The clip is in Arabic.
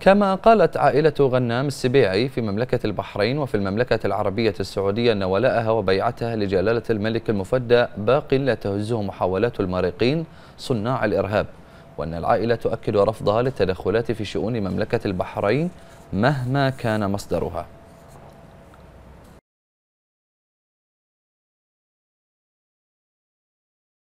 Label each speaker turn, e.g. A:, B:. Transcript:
A: كما قالت عائلة غنام السبيعي في مملكة البحرين وفي المملكة العربية السعودية أن ولاءها وبيعتها لجلالة الملك المفدى باق لا تهزه محاولات المارقين صناع الإرهاب وأن العائلة تؤكد رفضها للتدخلات في شؤون مملكة البحرين مهما كان مصدرها